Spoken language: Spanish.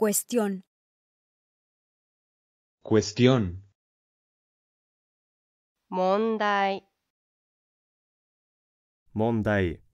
Cuestión. Cuestión. Mondai. Mondai.